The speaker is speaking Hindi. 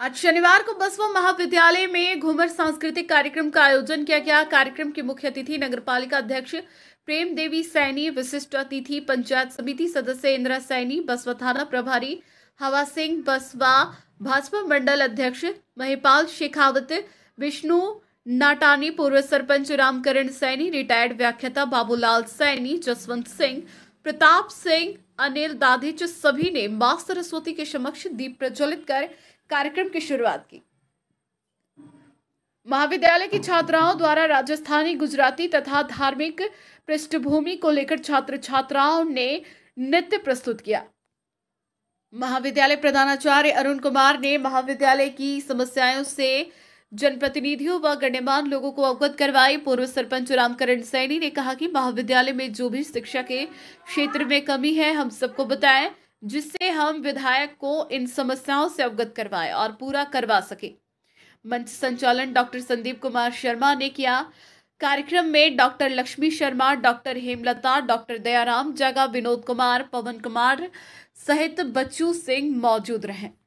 आज शनिवार को बसवा महाविद्यालय में घूमर सांस्कृतिक कार्यक्रम का आयोजन किया गया कार्यक्रम के मुख्य अतिथि पालिका अध्यक्ष प्रेम देवी सैनी विशिष्ट अतिथि पंचायत समिति सदस्य इंदिरा सैनी बसवा थाना प्रभारी हवा सिंह बसवा भाजपा मंडल अध्यक्ष महिपाल शेखावत विष्णु नाटानी पूर्व सरपंच रामकरण सैनी रिटायर्ड व्याख्याता बाबूलाल सैनी जसवंत सिंह प्रताप सिंह अनिल दाधीच सभी ने मां सरस्वती के समक्ष दीप प्रज्वलित कर कार्यक्रम की शुरुआत की महाविद्यालय की छात्राओं द्वारा राजस्थानी गुजराती तथा धार्मिक पृष्ठभूमि को लेकर छात्र छात्राओं ने नृत्य प्रस्तुत किया महाविद्यालय प्रधानाचार्य अरुण कुमार ने महाविद्यालय की समस्याओं से जनप्रतिनिधियों व गण्यमान लोगों को अवगत करवाए पूर्व सरपंच रामकरण सैनी ने कहा कि महाविद्यालय में जो भी शिक्षा के क्षेत्र में कमी है हम सबको बताएं जिससे हम विधायक को इन समस्याओं से अवगत करवाए और पूरा करवा सके मंच संचालन डॉक्टर संदीप कुमार शर्मा ने किया कार्यक्रम में doctor Lakshmi Sharma doctor Hemlata doctor Dayaram Jaga Vinod Kumar पवन कुमार सहित बच्चू सिंह मौजूद रहे